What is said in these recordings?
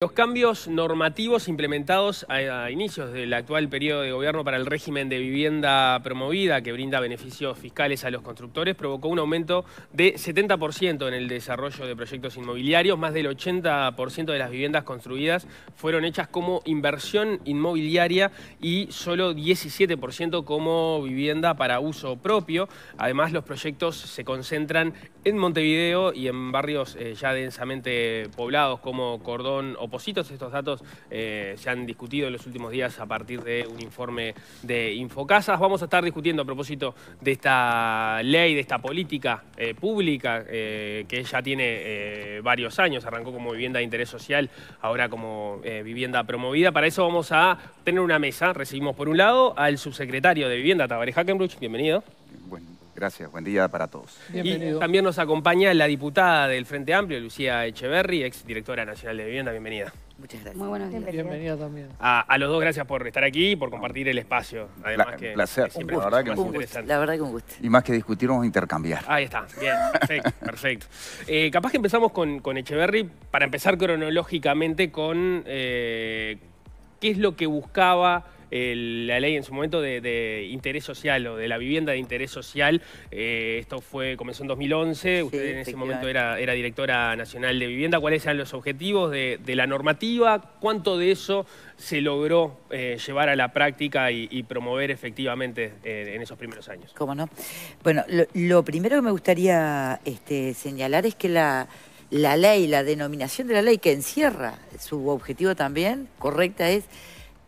Los cambios normativos implementados a, inicios del actual periodo de gobierno para el régimen de vivienda promovida que brinda beneficios fiscales a los constructores provocó un aumento de 70% en el desarrollo de proyectos inmobiliarios. Más del 80% de las viviendas construidas fueron hechas como inversión inmobiliaria y solo 17% como vivienda para uso propio. Además, los proyectos se concentran en Montevideo y en barrios eh, ya densamente poblados como Cordón o estos datos eh, se han discutido en los últimos días a partir de un informe de Infocasas. Vamos a estar discutiendo a propósito de esta ley, de esta política eh, pública eh, que ya tiene varios años. Arrancó como vivienda de interés social, ahora como vivienda promovida. Para eso vamos a tener una mesa. Recibimos por un lado al subsecretario de Vivienda, Tabaré Hackenbruch. Bienvenido. Bueno. Gracias, buen día para todos. Bienvenido. Y también nos acompaña la diputada del Frente Amplio, Lucía Echeverry, ex directora nacional de vivienda. Bienvenida. Muchas gracias. Muy buenas días. Bienvenida también. A, los dos, gracias por estar aquí y por compartir el espacio. Además placer. la, verdad que un gusto. la verdad que un gusto. Y más que discutir, vamos a intercambiar. Ahí está. Bien. Perfecto. perfecto. Eh, capaz que empezamos con, con, Echeverry para empezar cronológicamente con eh, qué es lo que buscaba la ley en su momento de, interés social o de la vivienda de interés social. Eh, esto fue comenzó en 2011, usted en ese momento era, directora nacional de vivienda. ¿Cuáles eran los objetivos de, la normativa? ¿Cuánto de eso se logró eh, llevar a la práctica y, promover efectivamente eh, en esos primeros años? ¿Cómo no? Bueno, lo, primero que me gustaría este, señalar es que la la ley, la denominación de la ley que encierra su objetivo también, correcta, es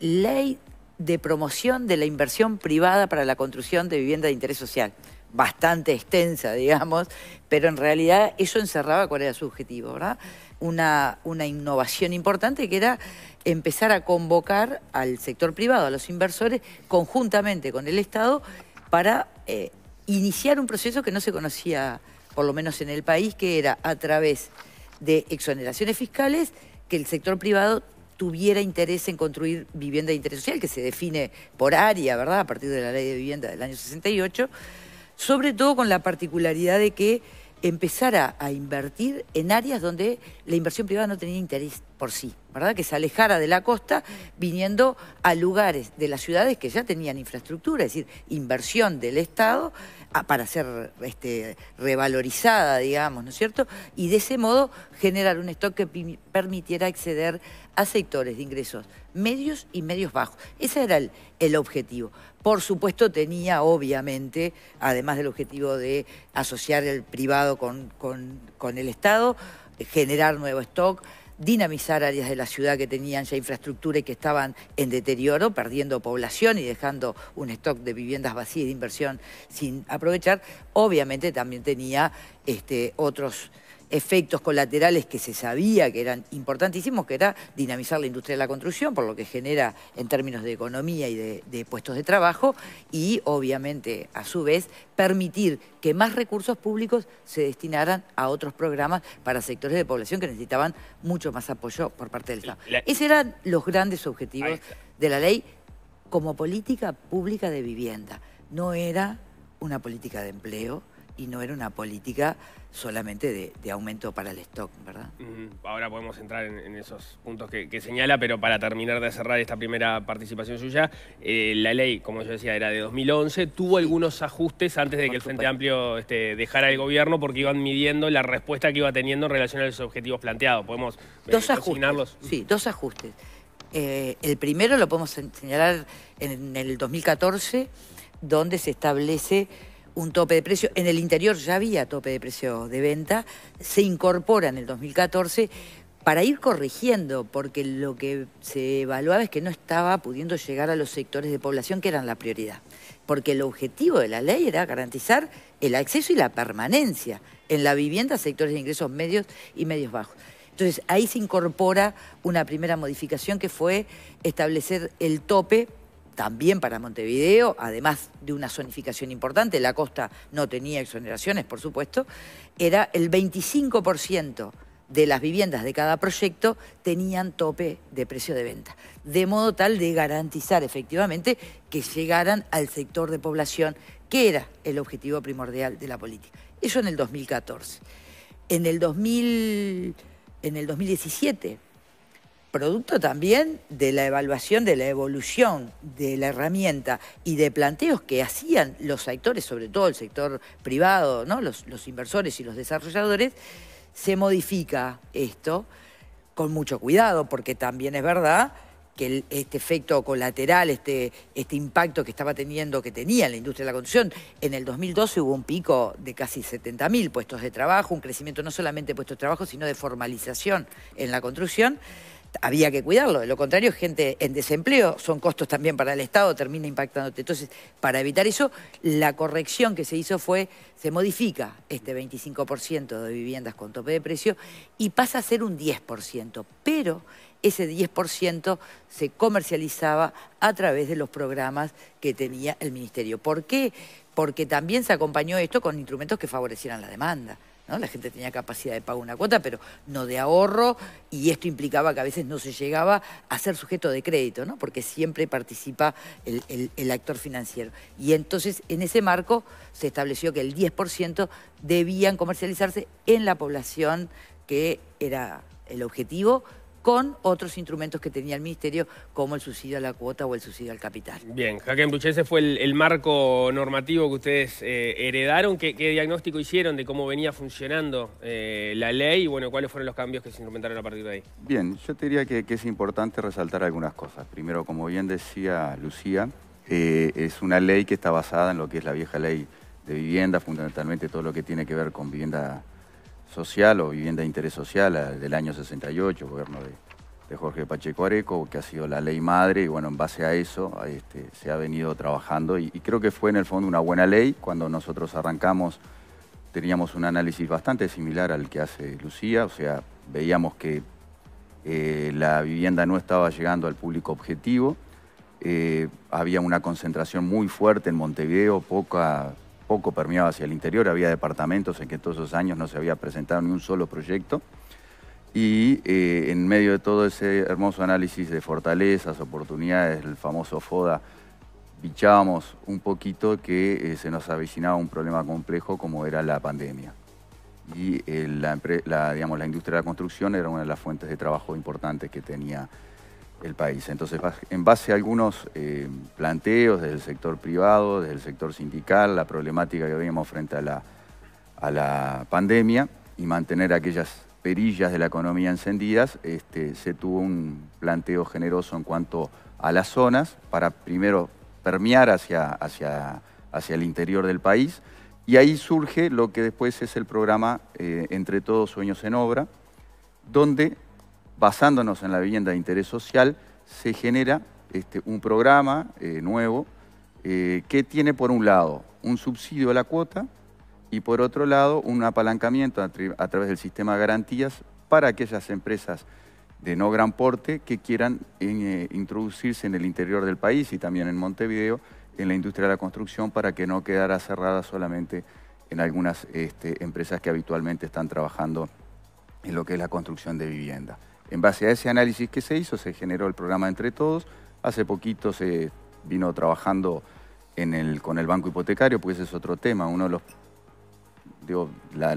ley de promoción de la inversión privada para la construcción de vivienda de interés social, bastante extensa, digamos, pero en realidad eso encerraba cuál era su objetivo, ¿verdad? Una, una innovación importante que era empezar a convocar al sector privado, a los inversores, conjuntamente con el Estado, para eh, iniciar un proceso que no se conocía, por lo menos en el país, que era a través de exoneraciones fiscales que el sector privado tuviera interés en construir vivienda de interés social, que se define por área, ¿verdad? A partir de la ley de vivienda del año 68, sobre todo con la particularidad de que empezara a, invertir en áreas donde la inversión privada no tenía interés por sí, ¿verdad? Que se alejara de la costa viniendo a lugares de las ciudades que ya tenían infraestructura, es decir, inversión del Estado para ser este, revalorizada, digamos, ¿no es cierto? Y de ese modo generar un stock que permitiera acceder a sectores de ingresos medios y medios bajos. Ese era el objetivo. Por supuesto, tenía, obviamente, además del objetivo de asociar el privado con, el Estado, eh, generar nuevo stock, dinamizar áreas de la ciudad que tenían ya infraestructura y que estaban en deterioro, perdiendo población y dejando un stock de viviendas vacías de inversión sin aprovechar, obviamente también tenía este, otros efectos colaterales que se sabía que eran importantísimos, que era dinamizar la industria de la construcción, por lo que genera en términos de economía y de, puestos de trabajo, y obviamente, a su vez, permitir que más recursos públicos se destinaran a otros programas para sectores de población que necesitaban mucho más apoyo por parte del Estado. Esos eran los grandes objetivos de la ley como política pública de vivienda. No era una política de empleo, y no era una política solamente de, aumento para el stock, ¿verdad? Ahora podemos entrar en, esos puntos que, señala, pero para terminar de cerrar esta primera participación suya, eh, la ley, como yo decía, era de 2011, tuvo algunos ajustes antes de que el Frente Amplio este, dejara el gobierno porque iban midiendo la respuesta que iba teniendo en relación a los objetivos planteados. Podemos eh, dos ajustes. Sí, dos ajustes. Eh, el primero lo podemos señalar en el 2014, donde se establece un tope de precio. En el interior ya había tope de precio de venta, se incorpora en el 2014 para ir corrigiendo, porque lo que se evaluaba es que no estaba pudiendo llegar a los sectores de población que eran la prioridad, porque el objetivo de la ley era garantizar el acceso y la permanencia en la vivienda a sectores de ingresos medios y medios bajos. Entonces ahí se incorpora una primera modificación que fue establecer el tope también para Montevideo, además de una zonificación importante, la costa no tenía exoneraciones, por supuesto, era el 25% de las viviendas de cada proyecto tenían tope de precio de venta, de modo tal de garantizar efectivamente que llegaran al sector de población que era el objetivo primordial de la política. Eso en el 2014. En el, 2000, en el 2017 producto también de la evaluación de la evolución de la herramienta y de planteos que hacían los sectores, sobre todo el sector privado, los, inversores y los desarrolladores, se modifica esto con mucho cuidado, porque también es verdad que este efecto colateral, este, este impacto que estaba teniendo, que tenía en la industria de la construcción, en el 2012 hubo un pico de casi 70.000 puestos de trabajo, un crecimiento no solamente de puestos de trabajo, sino de formalización en la construcción había que cuidarlo. De lo contrario, gente en desempleo, son costos también para el Estado, termina impactándote. Entonces, para evitar eso, la corrección que se hizo fue, se modifica este 25% de viviendas con tope de precio y pasa a ser un 10%, pero ese 10% se comercializaba a través de los programas que tenía el Ministerio. ¿Por qué? Porque también se acompañó esto con instrumentos que favorecieran la demanda. La gente tenía capacidad de pago una cuota, pero no de ahorro, y esto implicaba que a veces no se llegaba a ser sujeto de crédito, Porque siempre participa el, el actor financiero. Y entonces, en ese marco, se estableció que el 10% debían comercializarse en la población que era el objetivo con otros instrumentos que tenía el Ministerio, como el subsidio a la cuota o el subsidio al capital. Bien, Jaquem ese fue el, marco normativo que ustedes eh, heredaron. ¿Qué, diagnóstico hicieron de cómo venía funcionando eh, la ley y bueno, cuáles fueron los cambios que se instrumentaron a partir de ahí? Bien, yo te diría que, es importante resaltar algunas cosas. Primero, como bien decía Lucía, eh, es una ley que está basada en lo que es la vieja ley de vivienda, fundamentalmente todo lo que tiene que ver con vivienda social o vivienda de interés social del año 68, gobierno de, Jorge Pacheco Areco, que ha sido la ley madre, y bueno, en base a eso este, se ha venido trabajando y, creo que fue en el fondo una buena ley. Cuando nosotros arrancamos teníamos un análisis bastante similar al que hace Lucía, o sea, veíamos que eh, la vivienda no estaba llegando al público objetivo, eh, había una concentración muy fuerte en Montevideo, poca poco permeaba hacia el interior, había departamentos en que todos esos años no se había presentado ni un solo proyecto. Y eh, en medio de todo ese hermoso análisis de fortalezas, oportunidades, el famoso FODA, bichábamos un poquito que eh, se nos avecinaba un problema complejo como era la pandemia. Y eh, digamos, la industria de la construcción era una de las fuentes de trabajo importantes que tenía el país. Entonces, en base a algunos eh, planteos del sector privado, del sector sindical, la problemática que veníamos frente a la, a la pandemia y mantener aquellas perillas de la economía encendidas, este, se tuvo un planteo generoso en cuanto a las zonas para primero permear hacia, hacia, hacia el interior del país. Y ahí surge lo que después es el programa eh, Entre todos sueños en obra, donde basándonos en la vivienda de interés social, se genera este, un programa eh, nuevo eh, que tiene por un lado un subsidio a la cuota y por otro lado un apalancamiento a, través del sistema de garantías para aquellas empresas de no gran porte que quieran eh, introducirse en el interior del país y también en Montevideo en la industria de la construcción para que no quedara cerrada solamente en algunas este, empresas que habitualmente están trabajando en lo que es la construcción de vivienda. En base a ese análisis que se hizo, se generó el programa Entre Todos. Hace poquito se vino trabajando con el banco hipotecario, porque ese es otro tema. Uno de los. Digo,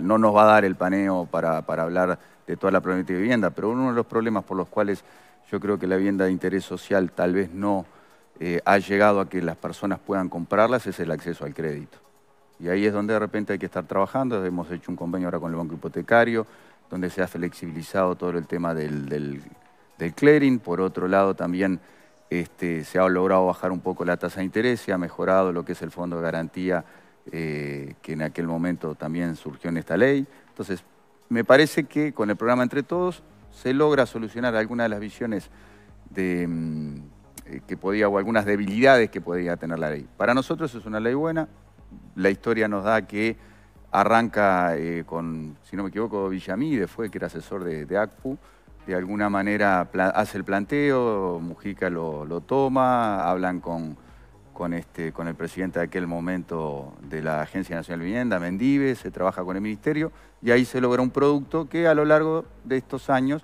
no nos va a dar el paneo para, hablar de toda la problemática de vivienda, pero uno de los problemas por los cuales yo creo que la vivienda de interés social tal vez no eh, ha llegado a que las personas puedan comprarlas es el acceso al crédito. Y ahí es donde de repente hay que estar trabajando. Hemos hecho un convenio ahora con el Banco Hipotecario, donde se ha flexibilizado todo el tema del, del, clearing. Por otro lado, también este, se ha logrado bajar un poco la tasa de interés, se ha mejorado lo que es el fondo de garantía eh, que en aquel momento también surgió en esta ley. Entonces, me parece que con el programa Entre Todos se logra solucionar algunas de las visiones de, mm, eh, que podía, o algunas debilidades que podía tener la ley. Para nosotros es una ley buena, la historia nos da que arranca eh, con, si no me equivoco, Villamí, fue que era asesor de, ACPU, de alguna manera hace el planteo, Mujica lo, toma, hablan con, con, este, con el presidente de aquel momento de la Agencia Nacional de Vivienda, Mendive, se trabaja con el ministerio y ahí se logra un producto que a lo largo de estos años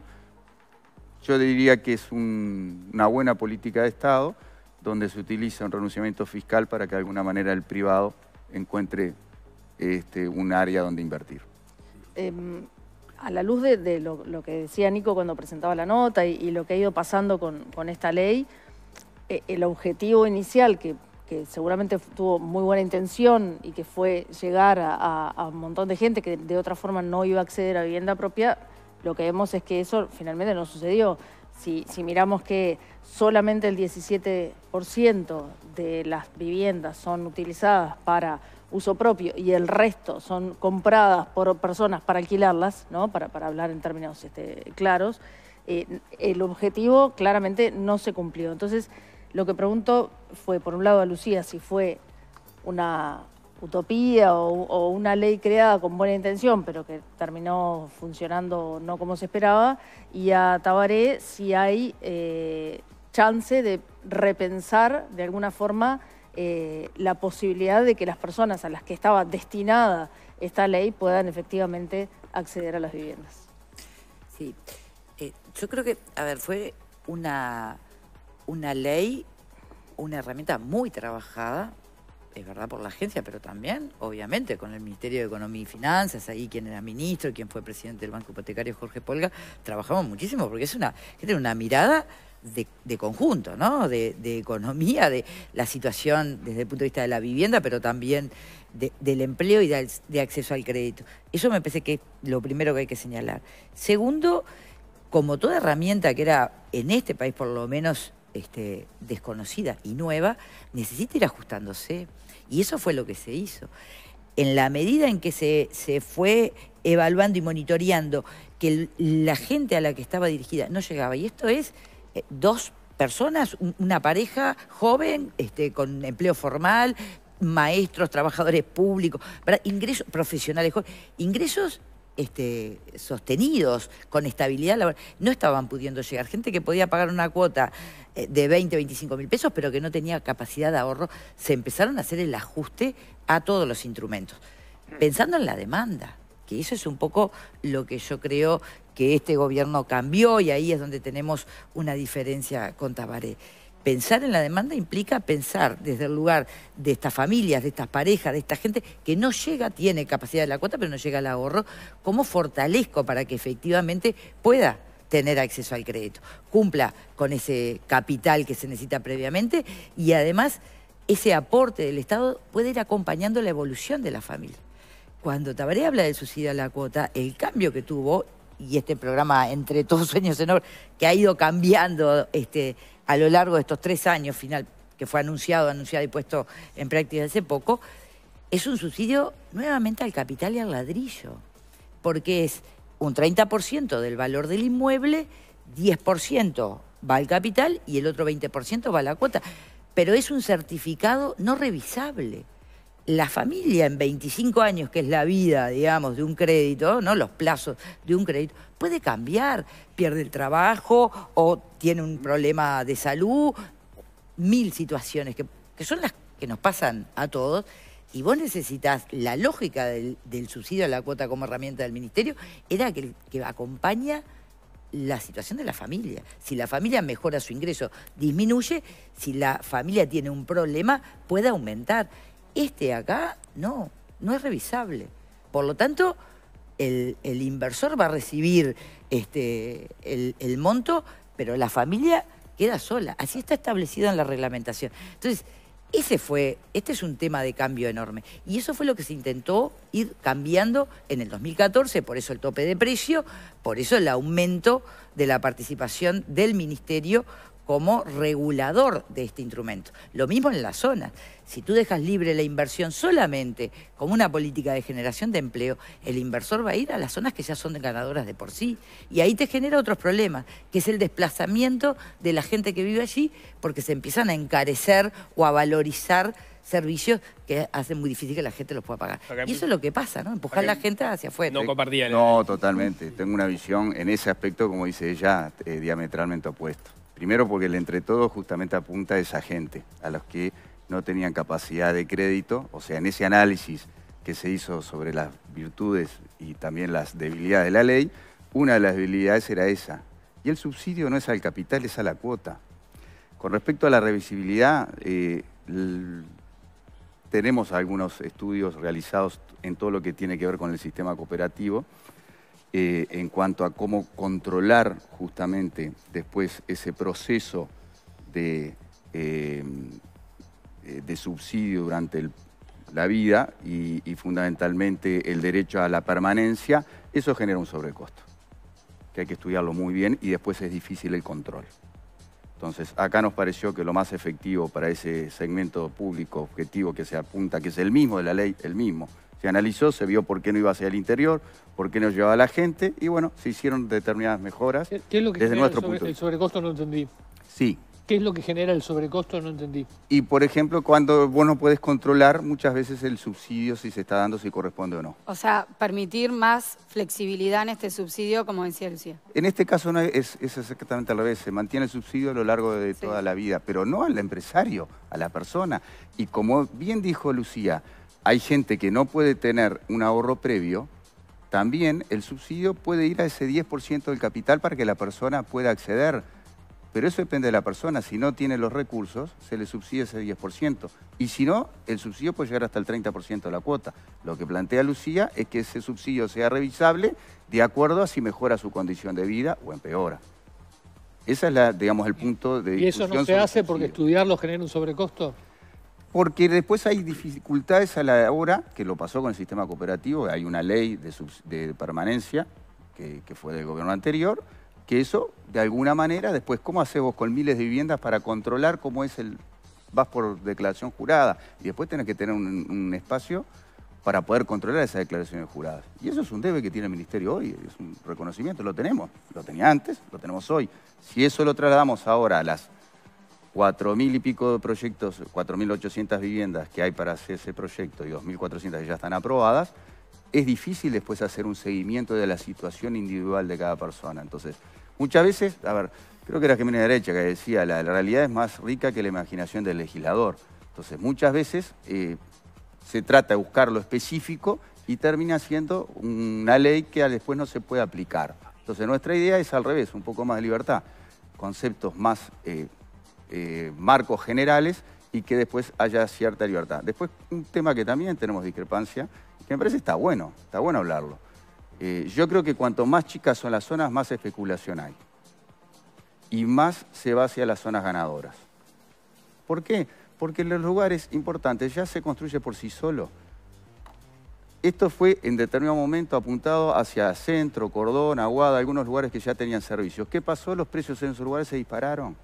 yo diría que es una buena política de Estado donde se utiliza un renunciamiento fiscal para que de alguna manera el privado encuentre este, un área donde invertir. Em, a la luz de, lo, que decía Nico cuando presentaba la nota y, lo que ha ido pasando con, esta ley, e, el objetivo inicial que, seguramente tuvo muy buena intención y que fue llegar a, un montón de gente que de otra forma no iba a acceder a vivienda propia, lo que vemos es que eso finalmente no sucedió. si, miramos que solamente el 17% de las viviendas son utilizadas para uso propio y el resto son compradas por personas para alquilarlas, ¿no? para, para hablar en términos este, claros, eh, el objetivo claramente no se cumplió. Entonces, lo que pregunto fue, por un lado, a Lucía si fue una utopía o, una ley creada con buena intención, pero que terminó funcionando no como se esperaba, y a Tabaré si hay eh, chance de repensar de alguna forma eh, la posibilidad de que las personas a las que estaba destinada esta ley puedan efectivamente acceder a las viviendas. Sí, eh, yo creo que, a ver, fue una, una ley, una herramienta muy trabajada, es verdad, por la agencia, pero también, obviamente, con el Ministerio de Economía y Finanzas, ahí quien era ministro, quien fue presidente del Banco Hipotecario, Jorge Polga, trabajamos muchísimo porque es una, tiene una mirada de, conjunto, ¿no? De, economía, de la situación desde el punto de vista de la vivienda, pero también del empleo y de, acceso al crédito. Eso me parece que es lo primero que hay que señalar. Segundo, como toda herramienta que era en este país por lo menos este, desconocida y nueva, necesita ir ajustándose. Y eso fue lo que se hizo. En la medida en que se, se fue evaluando y monitoreando que la gente a la que estaba dirigida no llegaba, y esto es eh, dos personas, una pareja joven, este, con empleo formal, maestros, trabajadores públicos, ingresos profesionales, ingresos este, sostenidos, con estabilidad laboral. No estaban pudiendo llegar. Gente que podía pagar una cuota eh, de 20, 25 mil pesos, pero que no tenía capacidad de ahorro, se empezaron a hacer el ajuste a todos los instrumentos, mm. pensando en la demanda, que eso es un poco lo que yo creo que este gobierno cambió y ahí es donde tenemos una diferencia con Tabaré. Pensar en la demanda implica pensar desde el lugar de estas familias, de estas parejas, de esta gente que no llega, tiene capacidad de la cuota, pero no llega al ahorro, cómo fortalezco para que efectivamente pueda tener acceso al crédito, cumpla con ese capital que se necesita previamente y además ese aporte del Estado puede ir acompañando la evolución de la familia. Cuando Tabaré habla de suicidio a la cuota, el cambio que tuvo y este programa Entre Todos Sueños en que ha ido cambiando este, a lo largo de estos tres años final, que fue anunciado, anunciado y puesto en práctica hace poco, es un subsidio nuevamente al capital y al ladrillo, porque es un 30% del valor del inmueble, 10% va al capital y el otro 20% va a la cuota. Pero es un certificado no revisable la familia en 25 años, que es la vida, digamos, de un crédito, ¿no? Los plazos de un crédito, puede cambiar, pierde el trabajo o tiene un problema de salud, mil situaciones que, son las que nos pasan a todos. Y vos necesitas la lógica del, subsidio a la cuota como herramienta del ministerio, era que, que acompaña la situación de la familia. Si la familia mejora su ingreso, disminuye, si la familia tiene un problema, puede aumentar. Este acá no, no es revisable. Por lo tanto, el, inversor va a recibir este, el, el monto, pero la familia queda sola. Así está establecida en la reglamentación. Entonces, ese fue, este es un tema de cambio enorme. Y eso fue lo que se intentó ir cambiando en el 2014, por eso el tope de precio, por eso el aumento de la participación del ministerio como regulador de este instrumento. Lo mismo en las zonas. Si tú dejas libre la inversión solamente como una política de generación de empleo, el inversor va a ir a las zonas que ya son ganadoras de por sí. Y ahí te genera otros problemas, que es el desplazamiento de la gente que vive allí, porque se empiezan a encarecer o a valorizar servicios que hacen muy difícil que la gente los pueda pagar. Y eso es lo que pasa, ¿no? Empujar a la gente hacia afuera. No No, totalmente. Tengo una visión en ese aspecto, como dice ella, eh, diametralmente opuesto. Primero porque el Entre Todos justamente apunta a esa gente, a los que no tenían capacidad de crédito, o sea, en ese análisis que se hizo sobre las virtudes y también las debilidades de la ley, una de las debilidades era esa. Y el subsidio no es al capital, es a la cuota. Con respecto a la revisibilidad, eh, tenemos algunos estudios realizados en todo lo que tiene que ver con el sistema cooperativo. Eh, en cuanto a cómo controlar justamente después ese proceso de, eh, eh, subsidio durante la vida y, fundamentalmente el derecho a la permanencia, eso genera un sobrecosto, que hay que estudiarlo muy bien y después es difícil el control. Entonces, acá nos pareció que lo más efectivo para ese segmento público objetivo que se apunta, que es el mismo de la ley, el mismo, se analizó, se vio por qué no iba hacia el interior, por qué no llevaba a la gente y bueno, se hicieron determinadas mejoras ¿Qué, es lo que desde el sobrecosto no entendí. Sí. ¿Qué es lo que genera el sobrecosto? No entendí. Y por ejemplo, cuando vos no puedes controlar muchas veces el subsidio si se está dando, si corresponde o no. O sea, permitir más flexibilidad en este subsidio, como decía Lucía. En este caso es, exactamente exactamente la vez. se mantiene el subsidio a lo largo de toda la vida, pero no al empresario, a la persona. Y como bien dijo Lucía, hay gente que no puede tener un ahorro previo, también el subsidio puede ir a ese 10% del capital para que la persona pueda acceder. Pero eso depende de la persona. Si no tiene los recursos, se le subsidia ese 10%. Y si no, el subsidio puede llegar hasta el 30% de la cuota. Lo que plantea Lucía es que ese subsidio sea revisable de acuerdo a si mejora su condición de vida o empeora. Ese es, la, digamos, el punto de... ¿Y eso no se hace porque estudiarlo genera un sobrecosto? porque después hay dificultades a la hora, que lo pasó con el sistema cooperativo, hay una ley de, permanencia que, fue del gobierno anterior, que eso, de alguna manera, después, ¿cómo hacemos con miles de viviendas para controlar cómo es el... vas por declaración jurada y después tenés que tener un, espacio para poder controlar esas declaraciones juradas. Y eso es un debe que tiene el Ministerio hoy, es un reconocimiento, lo tenemos, lo tenía antes, lo tenemos hoy. Si eso lo trasladamos ahora a las cuatro mil y pico de proyectos, 4.800 viviendas que hay para hacer ese proyecto y 2.400 que ya están aprobadas, es difícil después hacer un seguimiento de la situación individual de cada persona. Entonces, muchas veces, a ver, creo que era Jiménez Derecha que decía, la, realidad es más rica que la imaginación del legislador. Entonces, muchas veces eh, se trata de buscar lo específico y termina siendo una ley que después no se puede aplicar. Entonces, nuestra idea es al revés, un poco más de libertad, conceptos más... Eh, eh, marcos generales y que después haya cierta libertad. Después, un tema que también tenemos discrepancia, que me parece está bueno, está bueno hablarlo. Eh, yo creo que cuanto más chicas son las zonas, más especulación hay. Y más se va hacia las zonas ganadoras. ¿Por qué? Porque en los lugares importantes ya se construye por sí solo. Esto fue en determinado momento apuntado hacia centro, cordón, aguada, algunos lugares que ya tenían servicios. ¿Qué pasó? Los precios en esos lugares se dispararon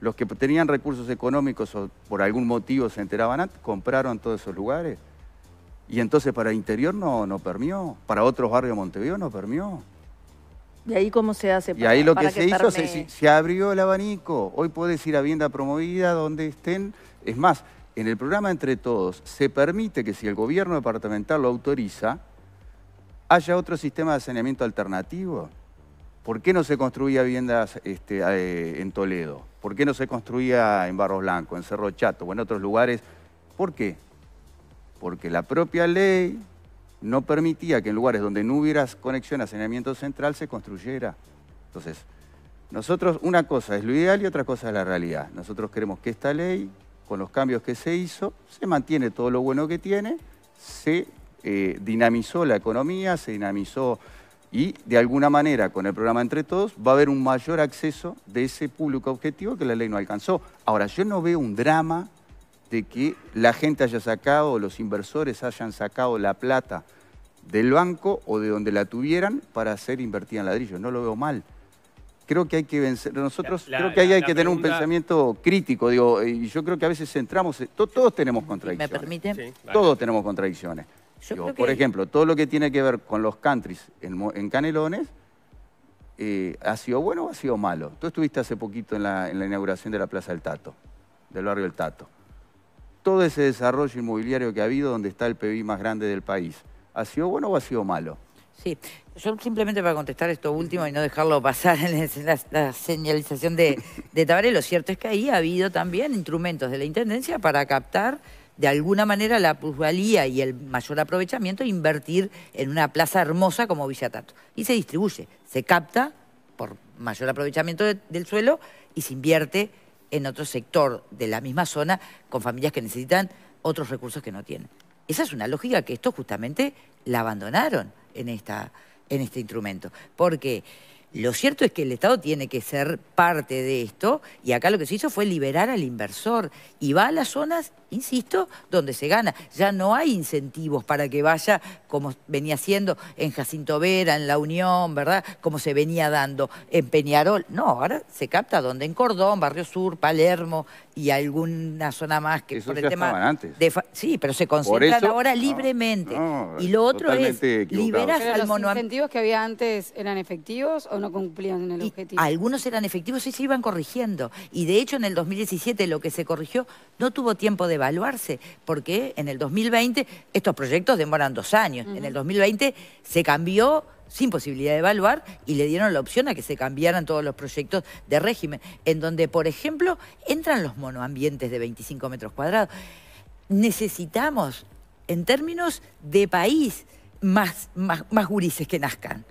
los que tenían recursos económicos o por algún motivo se enteraban, ah, compraron todos esos lugares. Y entonces para interior no, no permió, para otros barrios de Montevideo no permió. ¿Y ahí cómo se hace? Para, y ahí lo que, se hizo, se, se, abrió el abanico. Hoy puedes ir a vivienda promovida donde estén. Es más, en el programa Entre Todos se permite que si el gobierno departamental lo autoriza, haya otro sistema de saneamiento alternativo. ¿Por qué no se construía viviendas este, eh, en Toledo? ¿Por qué no se construía en Barros Blanco, en Cerro Chato o en otros lugares? ¿Por qué? Porque la propia ley no permitía que en lugares donde no hubiera conexión a saneamiento central se construyera. Entonces, nosotros, una cosa es lo ideal y otra cosa es la realidad. Nosotros queremos que esta ley, con los cambios que se hizo, se mantiene todo lo bueno que tiene, se eh, dinamizó la economía, se dinamizó y de alguna manera, con el programa Entre Todos, va a haber un mayor acceso de ese público objetivo que la ley no alcanzó. Ahora, yo no veo un drama de que la gente haya sacado, los inversores hayan sacado la plata del banco o de donde la tuvieran para ser invertida en ladrillo. No lo veo mal. Creo que hay que vencer. Nosotros creo que hay que tener un pensamiento crítico. Digo, y yo creo que a veces centramos. Eh, todos tenemos contradicciones. ¿Me permite? Todos tenemos contradicciones. Por ejemplo, todo lo que tiene que ver con los countries en, Canelones, eh, ¿ha sido bueno o ha sido malo? Tú estuviste hace poquito en la, inauguración de la Plaza del Tato, del barrio del Tato. Todo ese desarrollo inmobiliario que ha habido, donde está el PBI más grande del país, ¿ha sido bueno o ha sido malo? Sí, yo simplemente para contestar esto último y no dejarlo pasar en la, señalización de, de Tabaré, lo cierto es que ahí ha habido también instrumentos de la Intendencia para captar de alguna manera la plusvalía y el mayor aprovechamiento, invertir en una plaza hermosa como Villa Tato. Y se distribuye, se capta por mayor aprovechamiento del suelo y se invierte en otro sector de la misma zona con familias que necesitan otros recursos que no tienen. Esa es una lógica que esto justamente la abandonaron en, esta, en este instrumento. Porque lo cierto es que el Estado tiene que ser parte de esto y acá lo que se hizo fue liberar al inversor y va a las zonas, insisto, donde se gana. Ya no hay incentivos para que vaya como venía siendo en Jacinto Vera, en La Unión, ¿verdad? Como se venía dando en Peñarol. No, ahora se capta donde en Cordón, Barrio Sur, Palermo, y alguna zona más que por el tema sí, pero se concentran ahora libremente. y lo otro es liberas al ¿Los incentivos que había antes eran efectivos o no cumplían el objetivo? Algunos eran efectivos y se iban corrigiendo. Y de hecho en el 2017 lo que se corrigió no tuvo tiempo de evaluarse porque en el 2020 estos proyectos demoran dos años. En el 2020 se cambió sin posibilidad de evaluar y le dieron la opción a que se cambiaran todos los proyectos de régimen, en donde, por ejemplo, entran los monoambientes de 25 metros cuadrados. Necesitamos, en términos de país, más, más, gurises que nazcan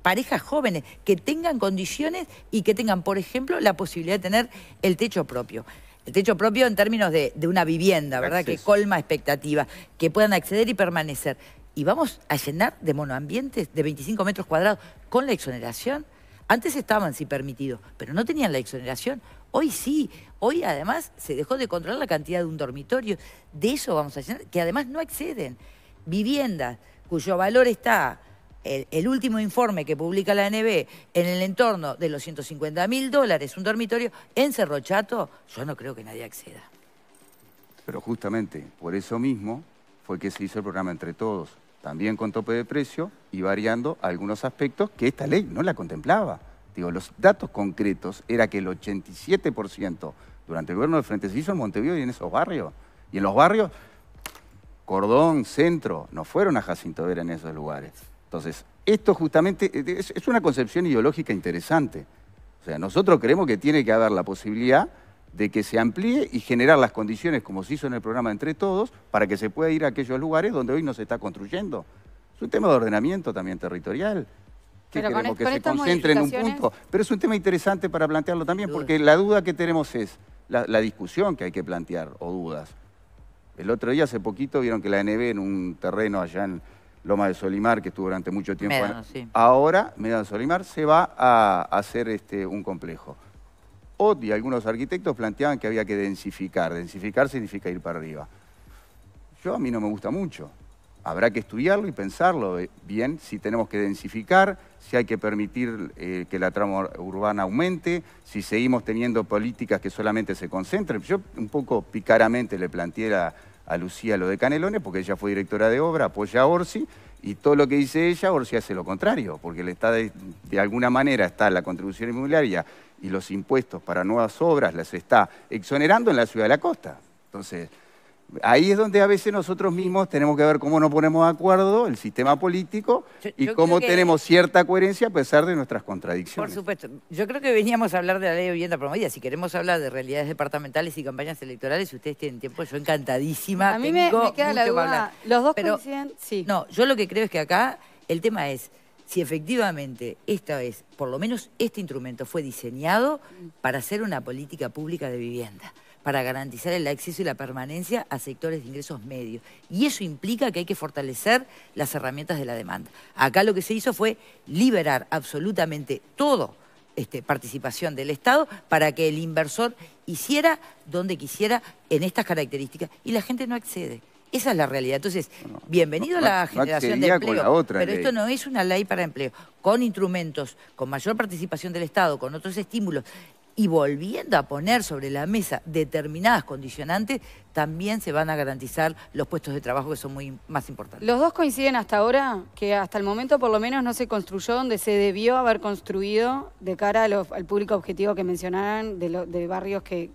parejas jóvenes que tengan condiciones y que tengan, por ejemplo, la posibilidad de tener el techo propio. El techo propio en términos de, una vivienda, ¿verdad? Que colma expectativas, que puedan acceder y permanecer y vamos a llenar de monoambientes de 25 metros cuadrados con la exoneración. Antes estaban, si permitidos, pero no tenían la exoneración. Hoy sí, hoy además se dejó de controlar la cantidad de un dormitorio. De eso vamos a llenar, que además no exceden Viviendas cuyo valor está, el, último informe que publica la ANB, en el entorno de los 150 mil dólares, un dormitorio, en Cerro Chato, yo no creo que nadie acceda. Pero justamente por eso mismo fue que se hizo el programa Entre Todos, también con tope de precio y variando algunos aspectos que esta ley no la contemplaba. Digo, los datos concretos era que el 87% durante el gobierno del Frente se hizo en Montevideo y en esos barrios. Y en los barrios, Cordón, Centro, no fueron a Jacinto Vera en esos lugares. Entonces, esto justamente eh, es una concepción ideológica interesante. O sea, nosotros creemos que tiene que haber la posibilidad de que se amplíe y generar las condiciones, como se hizo en el programa Entre Todos, para que se pueda ir a aquellos lugares donde hoy no se está construyendo. Es un tema de ordenamiento también territorial. Que queremos que se concentre en un punto. Pero es un tema interesante para plantearlo también, porque la duda que tenemos es la, discusión que hay que plantear, o dudas. El otro día, hace poquito, vieron que la NB en un terreno allá en Loma de Solimar, que estuvo durante mucho tiempo... Ahora, Medano Solimar, se va a hacer este, un complejo y algunos arquitectos planteaban que había que densificar. Densificar significa ir para arriba. Yo a mí no me gusta mucho. Habrá que estudiarlo y pensarlo eh, bien si tenemos que densificar, si hay que permitir eh, que la trama urbana aumente, si seguimos teniendo políticas que solamente se concentren. Yo un poco picaramente le planteé a, Lucía lo de Canelones, porque ella fue directora de obra, apoya a Orsi, y todo lo que dice ella, Orsi hace lo contrario, porque le está de alguna manera está la contribución inmobiliaria y los impuestos para nuevas obras las está exonerando en la ciudad de la costa. Entonces, ahí es donde a veces nosotros mismos tenemos que ver cómo nos ponemos de acuerdo, el sistema político, y cómo tenemos cierta coherencia a pesar de nuestras contradicciones. Por supuesto. Yo creo que veníamos a hablar de la ley de vivienda promovida. Si queremos hablar de realidades departamentales y campañas electorales, ustedes tienen tiempo, yo encantadísima. A mí me, queda la duda. Los dos coinciden, No, yo lo que creo es que acá el tema es si efectivamente esta vez, por lo menos este instrumento fue diseñado para hacer una política pública de vivienda, para garantizar el acceso y la permanencia a sectores de ingresos medios. Y eso implica que hay que fortalecer las herramientas de la demanda. Acá lo que se hizo fue liberar absolutamente toda este, participación del Estado para que el inversor hiciera donde quisiera en estas características y la gente no accede. Esa es la realidad. Entonces, bienvenido a la generación de empleo, pero esto no es una ley para empleo. Con instrumentos, con mayor participación del Estado, con otros estímulos y volviendo a poner sobre la mesa determinadas condicionantes, también se van a garantizar los puestos de trabajo que son muy más importantes. Los dos coinciden hasta ahora que hasta el momento por lo menos no se construyó donde se debió haber construido de cara al público objetivo que mencionaban de, los de barrios que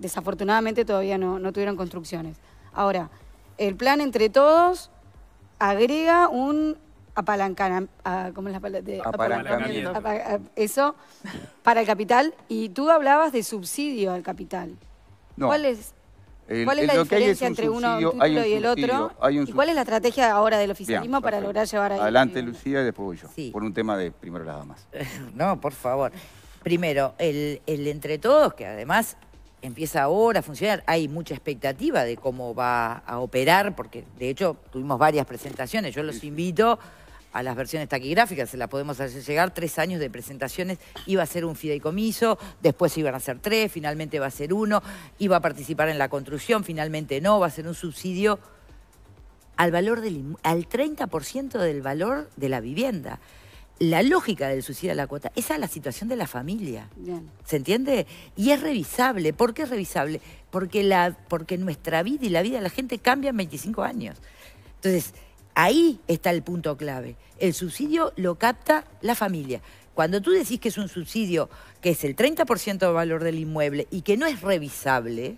desafortunadamente todavía no, no tuvieron construcciones. Ahora, el plan entre todos agrega un apalancamiento. Ah, ¿Cómo es la apalancamiento. Ah, eso para el capital. Y tú hablabas de subsidio al capital. ¿Cuál es, la diferencia entre uno y el otro? ¿Y cuál es la estrategia ahora del oficialismo para lograr llevar ahí? Adelante, Lucía, y después voy yo. Por un tema de primero las damas. no, por favor. Primero, el, el entre todos, que además empieza ahora a funcionar. Hay mucha expectativa de cómo va a operar, porque de hecho tuvimos varias presentaciones. Yo los invito a las versiones taquigráficas, se las podemos hacer llegar, tres años de presentaciones, iba a ser un fideicomiso, después iban a ser tres, finalmente va a ser uno, iba a participar en la construcción, finalmente no, va a ser un subsidio al valor del, al 30% del valor de la vivienda la lógica del subsidio a la cuota es a la situación de la familia. ¿Se entiende? Y es revisable. ¿Por qué es revisable? Porque, la, porque nuestra vida y la vida de la gente cambian 25 años. Entonces, ahí está el punto clave. El subsidio lo capta la familia. Cuando tú decís que es un subsidio que es el 30% del valor del inmueble y que no es revisable,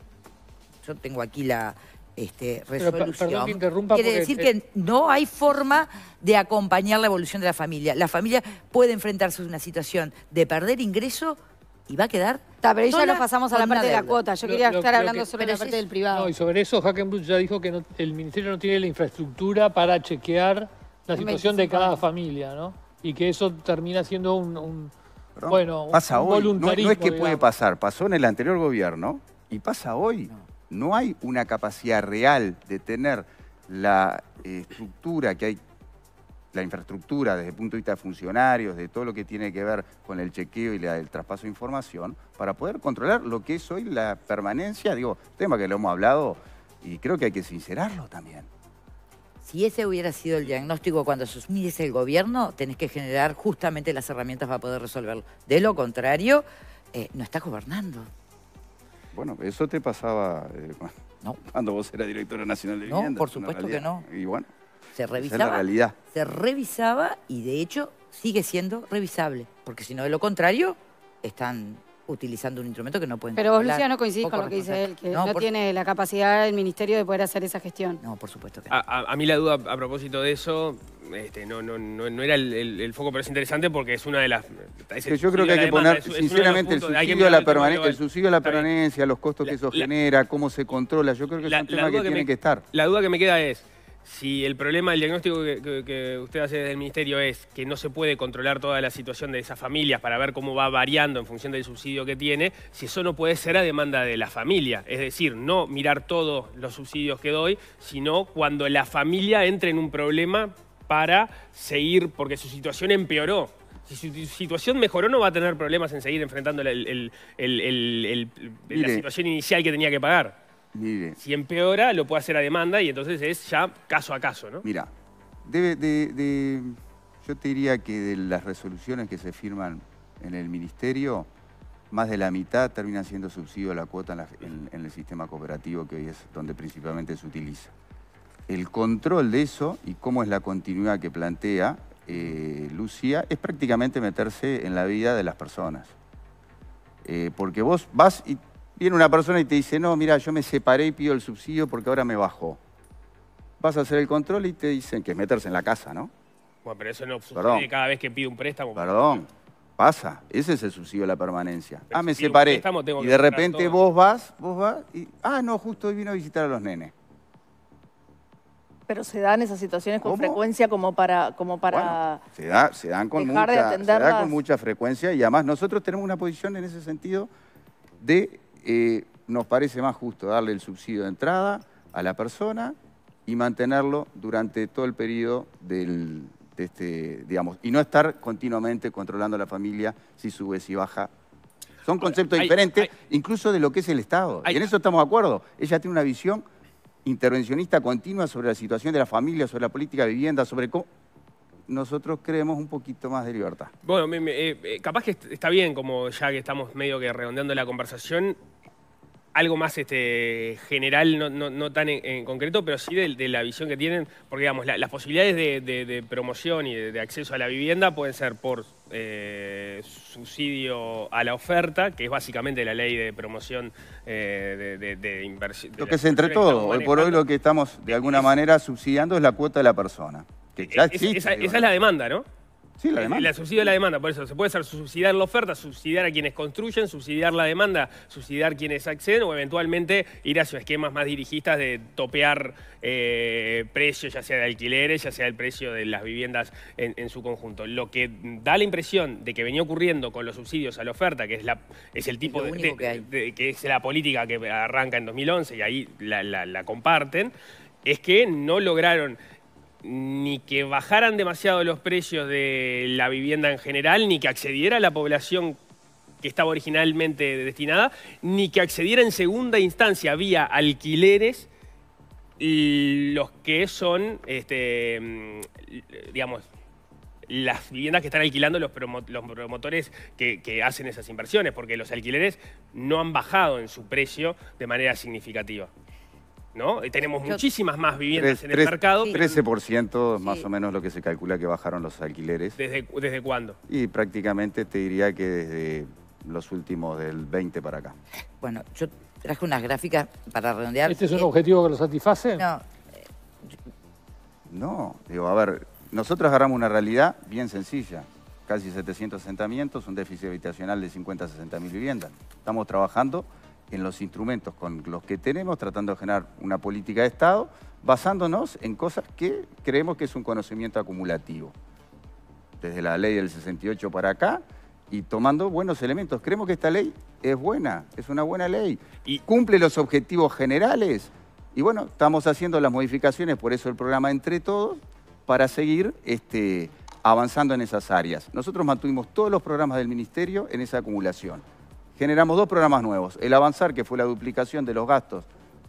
yo tengo aquí la, este, resolución. que quiere decir que no hay forma de acompañar la evolución de la familia. La familia puede enfrentarse a una situación de perder ingreso y va a quedar. pero ya lo pasamos a la parte de la cuota. Yo quería estar hablando sobre la parte del privado. y sobre eso Hackenbruch ya dijo que el ministerio no tiene la infraestructura para chequear la situación de cada familia, ¿no? Y que eso termina siendo un, bueno, Pasa No, es que puede pasar, pasó en el anterior gobierno y pasa hoy no hay una capacidad real de tener la eh, estructura que hay, la infraestructura desde el punto de vista de funcionarios, de todo lo que tiene que ver con el chequeo y la, el traspaso de información, para poder controlar lo que es hoy la permanencia, digo, tema que lo hemos hablado y creo que hay que sincerarlo también. Si ese hubiera sido el diagnóstico cuando asumís el gobierno, tenés que generar justamente las herramientas para poder resolverlo. De lo contrario, eh, no está gobernando. Bueno, eso te pasaba eh, cuando vos eras directora nacional de vivienda. No, por supuesto que no. Y bueno, se revisaba. la realidad. Se revisaba y de hecho sigue siendo revisable, porque si no, de lo contrario, están utilizando un instrumento que no pueden Pero vos, Lucía, no coincidís con lo que dice él, que no, tiene la capacidad del ministerio de poder hacer esa gestión. No, por supuesto que no. A, mí la duda a propósito de eso, este, no, era el, foco, pero es interesante porque es una de las... yo creo que hay que poner, sinceramente, el, subsidio a la permanencia, los costos que eso genera, cómo se controla, yo creo que es un tema que tiene que estar. La duda que me queda es si el problema del diagnóstico que, usted hace desde el Ministerio es que no se puede controlar toda la situación de esas familias para ver cómo va variando en función del subsidio que tiene, si eso no puede ser a demanda de la familia. Es decir, no mirar todos los subsidios que doy, sino cuando la familia entre en un problema para seguir, porque su situación empeoró. Si su situación mejoró, no va a tener problemas en seguir enfrentando la situación inicial que tenía que pagar. Si empeora, lo puede hacer a demanda y entonces es ya caso a caso, ¿no? Mira, de, yo te diría que de las resoluciones que se firman en el Ministerio, más de la mitad termina siendo subsidio a la cuota en, el sistema cooperativo, que hoy es donde principalmente se utiliza. El control de eso y cómo es la continuidad que plantea eh, Lucía es prácticamente meterse en la vida de las personas. Eh, porque vos vas y Viene una persona y te dice, no, mira, yo me separé y pido el subsidio porque ahora me bajó. Vas a hacer el control y te dicen que es meterse en la casa, ¿no? Bueno, pero eso no sucede cada vez que pide un préstamo. Perdón, pasa. Ese es el subsidio de la permanencia. ah, me separé. y de repente vos vas, vos vas y, ah, no, justo hoy vino a visitar a los nenes. Pero se dan esas situaciones con frecuencia como para... Como para bueno, se, da, se, dan con mucha, se da con mucha frecuencia y además nosotros tenemos una posición en ese sentido de eh, nos parece más justo darle el subsidio de entrada a la persona y mantenerlo durante todo el periodo del, este, digamos, y no estar continuamente controlando a la familia si sube, si baja. Son conceptos diferentes, incluso de lo que es el Estado. y en eso estamos de acuerdo. Ella tiene una visión intervencionista continua sobre la situación de la familia, sobre la política de vivienda, sobre cómo, nosotros creemos un poquito más de libertad. Bueno, eh, eh, capaz que está bien, como ya que estamos medio que redondeando la conversación, algo más este, general, no, tan en, concreto, pero sí de, la visión que tienen, porque digamos, las posibilidades de, promoción y de, acceso a la vivienda pueden ser por eh, subsidio a la oferta, que es básicamente la ley de promoción de, inversión. Lo que es entre todo, hoy por hoy lo que estamos de alguna manera subsidiando es la cuota de la persona. E esa, es la demanda, ¿no? Sí, la eh, demanda. La subsidio es la demanda, por eso se puede hacer subsidiar la oferta, subsidiar a quienes construyen, subsidiar la demanda, subsidiar quienes acceden o eventualmente ir a sus esquemas más dirigistas de topear eh, precios, ya sea de alquileres, ya sea el precio de las viviendas en, su conjunto. Lo que da la impresión de que venía ocurriendo con los subsidios a la oferta, que es, la, el tipo de, que, es la política que arranca en 2011 y ahí la comparten, es que no lograron ni que bajaran demasiado los precios de la vivienda en general, ni que accediera a la población que estaba originalmente destinada, ni que accediera en segunda instancia vía alquileres los que son, este, mm, digamos, las viviendas que están alquilando los, promotores que, hacen esas inversiones, porque los alquileres no han bajado en su precio de manera significativa tenemos muchísimas más viviendas en el mercado. 13% es más o menos lo que se calcula que bajaron los alquileres. ¿Desde, cuándo? Y prácticamente te diría que desde los últimos del 20 para acá. Bueno, yo traje unas gráficas para redondear. ¿Este es un eh, objetivo que lo satisface? No, No, digo, a ver, nosotros agarramos una realidad bien sencilla. Casi 700 asentamientos, un déficit habitacional de 50 a 60 mil viviendas. Estamos trabajando en los instrumentos con los que tenemos, tratando de generar una política de Estado, basándonos en cosas que creemos que es un conocimiento acumulativo, desde la ley del 68 para acá, y tomando buenos elementos. Creemos que esta ley es buena, es una buena ley, y cumple los objetivos generales, y bueno, estamos haciendo las modificaciones, por eso el programa Entre Todos, para seguir este, avanzando en esas áreas. Nosotros mantuvimos todos los programas del Ministerio en esa acumulación generamos dos programas nuevos. El Avanzar, que fue la duplicación de los gastos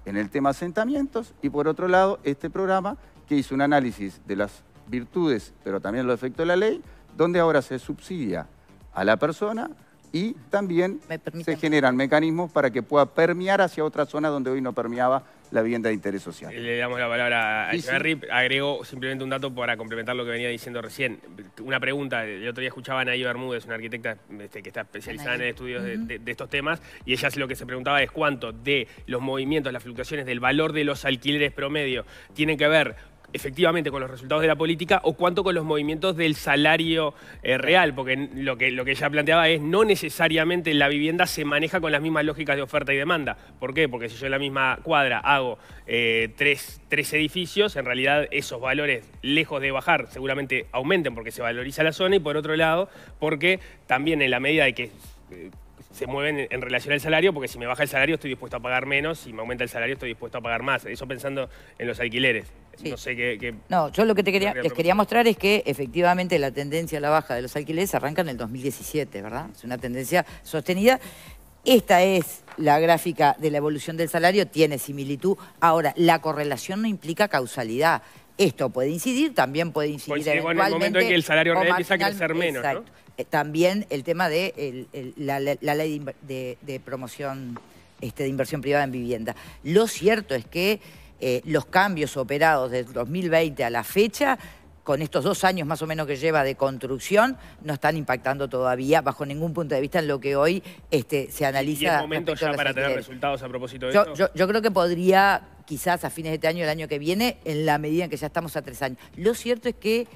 en el tema asentamientos, y por otro lado, este programa que hizo un análisis de las virtudes, pero también los efectos de la ley, donde ahora se subsidia a la persona y también se generan mecanismos para que pueda permear hacia otra zona donde hoy no permeaba la vivienda de interés social. Le damos la palabra a sí, Agregó simplemente un dato para complementar lo que venía diciendo recién. Una pregunta, el otro día escuchaban a Anaí Bermúdez, una arquitecta este, que está especializada en estudios de, de, estos temas, y ella lo que se preguntaba es cuánto de los movimientos, las fluctuaciones del valor de los alquileres promedio tienen que ver efectivamente con los resultados de la política o cuánto con los movimientos del salario eh, real, porque lo que, lo que ella planteaba es no necesariamente la vivienda se maneja con las mismas lógicas de oferta y demanda. ¿Por qué? Porque si yo en la misma cuadra hago eh, tres, tres, edificios, en realidad esos valores, lejos de bajar, seguramente aumenten porque se valoriza la zona y por otro lado, porque también en la medida de que... Eh, se mueven en relación al salario, porque si me baja el salario estoy dispuesto a pagar menos, si me aumenta el salario estoy dispuesto a pagar más. Eso pensando en los alquileres. No sé qué, No, yo lo que te quería, les quería mostrar es que efectivamente la tendencia a la baja de los alquileres arranca en el 2017, ¿verdad? Es una tendencia sostenida. Esta es la gráfica de la evolución del salario, tiene similitud. Ahora, la correlación no implica causalidad. Esto puede incidir, también puede incidir en el momento en que el salario real empieza a crecer menos, eh, También el tema de la, ley de, promoción este, de inversión privada en vivienda. Lo cierto es que eh, los cambios operados del 2020 a la fecha con estos dos años más o menos que lleva de construcción, no están impactando todavía bajo ningún punto de vista en lo que hoy este, se analiza. ¿Y el momento ya para tener resultados a propósito de esto? Yo, yo creo que podría, quizás a fines de este año, el año que viene, en la medida en que ya estamos a tres años. Lo cierto es que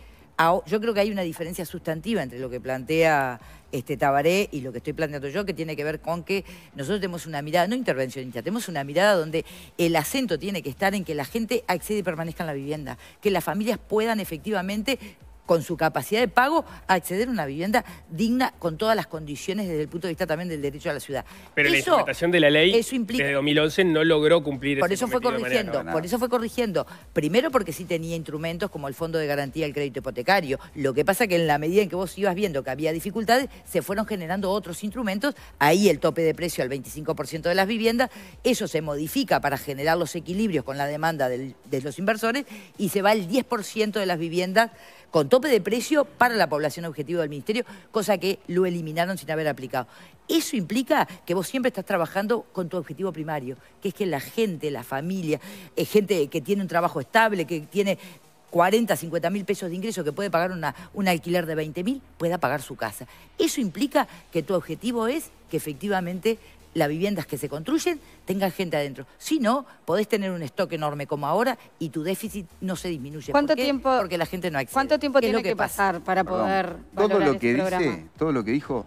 yo creo que hay una diferencia sustantiva entre lo que plantea este, Tabaré y lo que estoy planteando yo, que tiene que ver con que nosotros tenemos una mirada, no intervencionista, tenemos una mirada donde el acento tiene que estar en que la gente accede y permanezca en la vivienda, que las familias puedan efectivamente con su capacidad de pago, a acceder a una vivienda digna con todas las condiciones desde el punto de vista también del derecho a la ciudad. Pero la interpretación de la ley desde 2011 no logró cumplir Por eso fue corrigiendo, por eso fue corrigiendo. Primero porque sí tenía instrumentos como el Fondo de Garantía del Crédito Hipotecario. Lo que pasa que en la medida en que vos ibas viendo que había dificultades, se fueron generando otros instrumentos. Ahí el tope de precio al 25% de las viviendas. Eso se modifica para generar los equilibrios con la demanda de los inversores y se va el 10% de las viviendas con tope de precio para la población objetivo del Ministerio, cosa que lo eliminaron sin haber aplicado. Eso implica que vos siempre estás trabajando con tu objetivo primario, que es que la gente, la familia, eh, gente que tiene un trabajo estable, que tiene 40, 50 mil pesos de ingreso que puede pagar una, un alquiler de 20 mil, pueda pagar su casa. Eso implica que tu objetivo es que efectivamente las viviendas que se construyen tengan gente adentro. Si no, podés tener un stock enorme como ahora y tu déficit no se disminuye. ¿Cuánto tiempo? Porque la gente no accede. ¿Cuánto tiempo tiene que, pasar para poder Todo lo este que dice, todo lo que dijo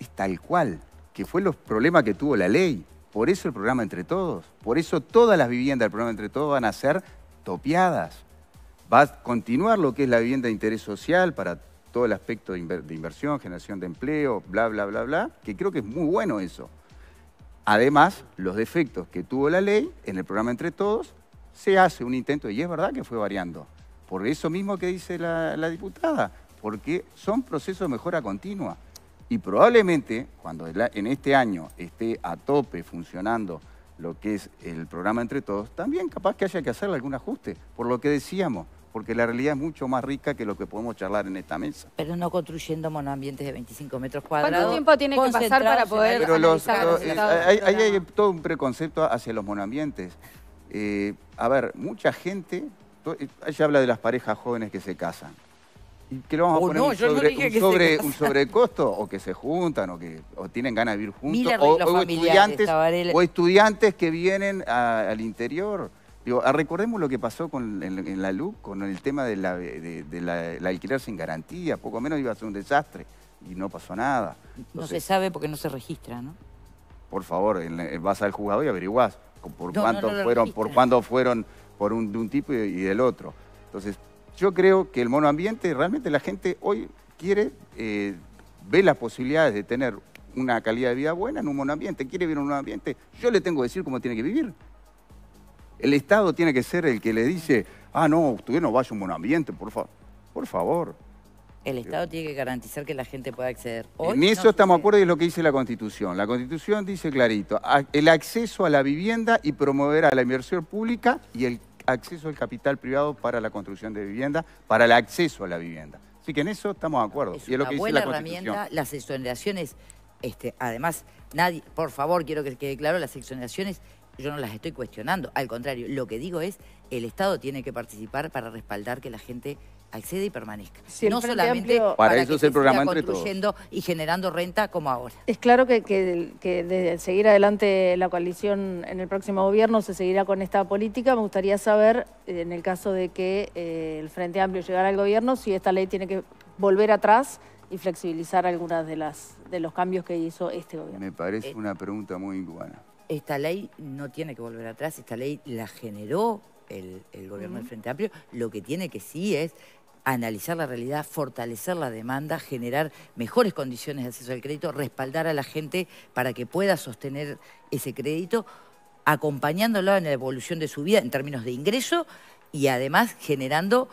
es tal cual, que fue los problemas que tuvo la ley. Por eso el programa Entre Todos, por eso todas las viviendas del programa Entre Todos van a ser topiadas. Va a continuar lo que es la vivienda de interés social para todo el aspecto de, inversión, generación de empleo, bla, bla, bla, bla, que creo que es muy bueno eso. Además, los defectos que tuvo la ley, en el programa Entre Todos, se hace un intento, y es verdad que fue variando, por eso mismo que dice la, diputada, porque son procesos de mejora continua. Y probablemente, cuando en este año esté a tope funcionando lo que es el programa Entre Todos, también capaz que haya que hacerle algún ajuste, por lo que decíamos, porque la realidad es mucho más rica que lo que podemos charlar en esta mesa. Pero no construyendo monoambientes de 25 metros cuadrados. ¿Cuánto tiempo tiene que pasar para poder Pero los, eh, hay, todo un preconcepto hacia los monoambientes. Eh, a ver, mucha gente, eh, ella habla de las parejas jóvenes que se casan. ¿Y que le vamos a oh, poner sobre, un, sobrecosto? O que se juntan, o que tienen ganas de vivir juntos. O, o, estudiantes, que vienen al interior. Digo, ah, recordemos lo que pasó con, en, la luz con el tema del de, de la, alquiler sin garantía, poco menos iba a ser un desastre y no pasó nada. no se sabe porque no se registra, ¿no? Por favor, vas al jugador y averiguás por fueron, por cuándo fueron por un, de un tipo y, del otro. Entonces, yo creo que el monoambiente... realmente la gente hoy quiere, eh, ve las posibilidades de tener una calidad de vida buena en un monoambiente, quiere vivir en un ambiente, yo le tengo que decir cómo tiene que vivir. El Estado tiene que ser el que le dice, ah, no, usted no vaya a un buen ambiente, por favor. Por favor. El Estado tiene que garantizar que la gente pueda acceder. en eso estamos de acuerdo y es lo que dice la Constitución. La Constitución dice clarito, el acceso a la vivienda y promover a la inversión pública y el acceso al capital privado para la construcción de vivienda, para el acceso a la vivienda. Así que en eso estamos de acuerdo. Es y es lo que herramienta, las exoneraciones, este, además, nadie, por favor, quiero que quede claro, las exoneraciones yo no las estoy cuestionando. Al contrario, lo que digo es, el Estado tiene que participar para respaldar que la gente accede y permanezca. no solamente para, eso es el se programa construyendo y generando renta como ahora. Es claro que, que, seguir adelante la coalición en el próximo gobierno se seguirá con esta política. Me gustaría saber, eh, en el caso de que eh, el Frente Amplio llegara al gobierno, si esta ley tiene que volver atrás y flexibilizar algunas de las de los cambios que hizo este gobierno. Me parece eh, una pregunta muy buena esta ley no tiene que volver atrás, esta ley la generó el, gobierno del Frente Amplio, lo que tiene que sí es analizar la realidad, fortalecer la demanda, generar mejores condiciones de acceso al crédito, respaldar a la gente para que pueda sostener ese crédito, acompañándolo en la evolución de su vida en términos de ingreso y además generando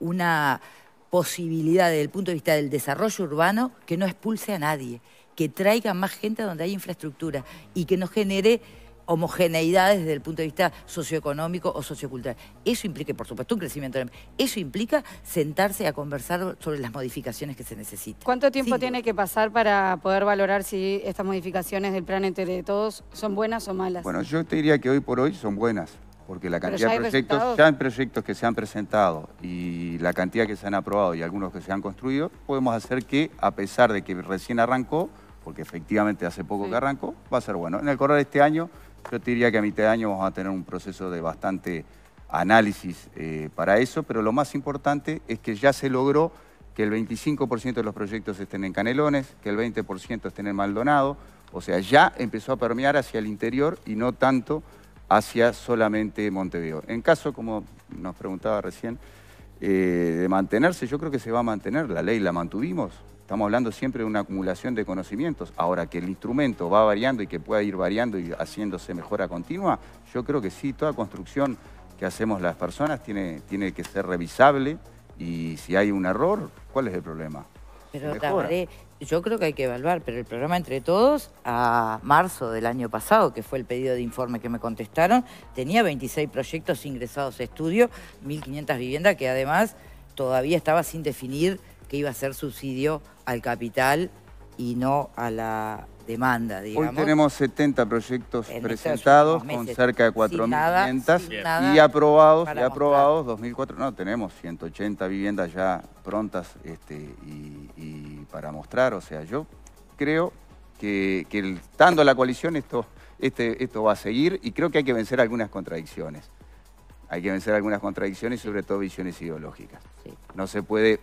una posibilidad desde el punto de vista del desarrollo urbano que no expulse a nadie que traiga más gente a donde hay infraestructura y que no genere homogeneidad desde el punto de vista socioeconómico o sociocultural. Eso implica, por supuesto, un crecimiento. Eso implica sentarse a conversar sobre las modificaciones que se necesitan. ¿Cuánto tiempo tiene que pasar para poder valorar si estas modificaciones del plan entre de todos son buenas o malas? Bueno, yo te diría que hoy por hoy son buenas porque la cantidad de proyectos, ya en proyectos que se han presentado y la cantidad que se han aprobado y algunos que se han construido, podemos hacer que, a pesar de que recién arrancó, porque efectivamente hace poco que arrancó, va a ser bueno. En el correr de este año, yo te diría que a mitad de año vamos a tener un proceso de bastante análisis eh, para eso, pero lo más importante es que ya se logró que el 25% de los proyectos estén en Canelones, que el 20% estén en Maldonado, o sea, ya empezó a permear hacia el interior y no tanto hacia solamente Montevideo. En caso, como nos preguntaba recién, eh, de mantenerse, yo creo que se va a mantener, la ley la mantuvimos, estamos hablando siempre de una acumulación de conocimientos, ahora que el instrumento va variando y que pueda ir variando y haciéndose mejora continua, yo creo que sí, toda construcción que hacemos las personas tiene, tiene que ser revisable y si hay un error, ¿cuál es el problema? Pero yo creo que hay que evaluar, pero el programa Entre Todos, a marzo del año pasado, que fue el pedido de informe que me contestaron, tenía 26 proyectos ingresados a estudio, 1.500 viviendas, que además todavía estaba sin definir que iba a ser subsidio al capital y no a la, Hoy tenemos 70 proyectos presentados con cerca de 4.000 viviendas y aprobados, y aprobados no, tenemos 180 viviendas ya prontas este, y, para mostrar, o sea, yo creo que, que estando la coalición esto, este, esto va a seguir y creo que hay que vencer algunas contradicciones. Hay que vencer algunas contradicciones y sobre todo visiones ideológicas. No se puede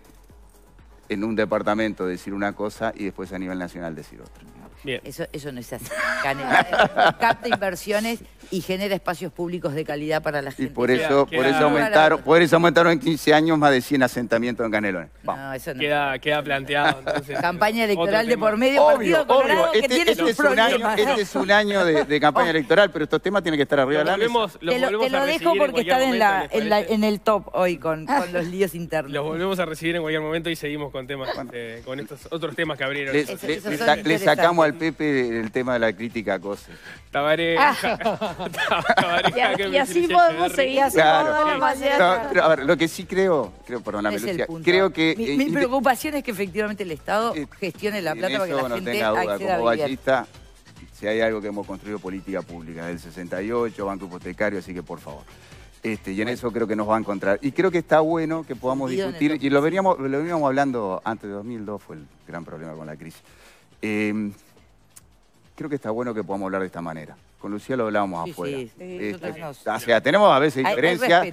en un departamento decir una cosa y después a nivel nacional decir otra. Eso, eso no es así. Capta inversiones y genera espacios públicos de calidad para la gente. Y por eso, por eso aumentaron, aumentaron en 15 años más de 100 asentamientos en Canelones. Queda, queda planteado. campaña electoral de por medio partido obvio. Este, que tiene este es un año, este año de, campaña electoral, pero estos temas tienen que estar arriba de Te lo, dejo porque están en, en, el top hoy con, ah. los líos internos. Los volvemos a recibir en cualquier momento y seguimos con temas eh, con estos otros temas que abrieron. Le, sacamos al Pepe el tema de la crítica a Tabaré. Ah y, así podemos seguir haciendo a ver, lo que sí creo, creo, perdóname, Lucía, creo que... Mi, eh, preocupación es que efectivamente el Estado eh, gestione la plata para que la gente como ballista, si hay algo que hemos construido política pública, del 68, banco hipotecario, así que por favor. Este, y en eso creo que nos va a encontrar. Y creo que está bueno que podamos discutir, y lo veníamos, lo veníamos hablando antes de 2002, fue el gran problema con la crisis. Em, creo que está bueno que podamos hablar de esta manera con Lucía lo hablábamos afuera. Sí, este, o sea, tenemos a veces diferencias.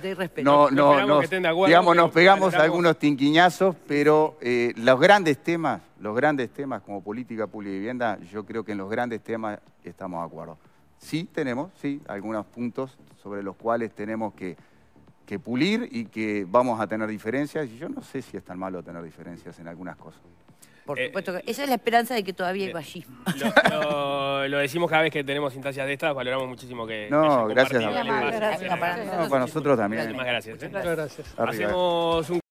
No, no, no. digamos, nos pegamos algunos tinquiñazos, pero eh, los grandes temas, los grandes temas como política pública y vivienda, yo creo que en los grandes temas estamos de acuerdo. Sí tenemos, sí, algunos puntos sobre los cuales tenemos que, que pulir y que vamos a tener diferencias. Y yo no sé si es tan malo tener diferencias en algunas cosas. Por eh, supuesto, eh, esa es la esperanza de que todavía hay eh, vallismo. Lo, lo, decimos cada vez que tenemos instancias de estas, valoramos muchísimo que. No, gracias, a gracias. nosotros también. Muchas gracias. Hacemos un